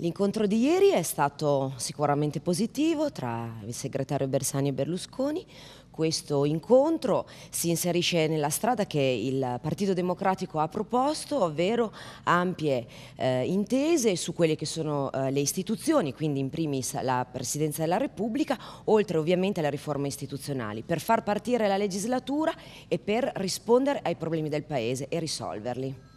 L'incontro di ieri è stato sicuramente positivo tra il segretario Bersani e Berlusconi. Questo incontro si inserisce nella strada che il Partito Democratico ha proposto, ovvero ampie eh, intese su quelle che sono eh, le istituzioni, quindi in primis la Presidenza della Repubblica, oltre ovviamente alle riforme istituzionali, per far partire la legislatura e per rispondere ai problemi del Paese e risolverli.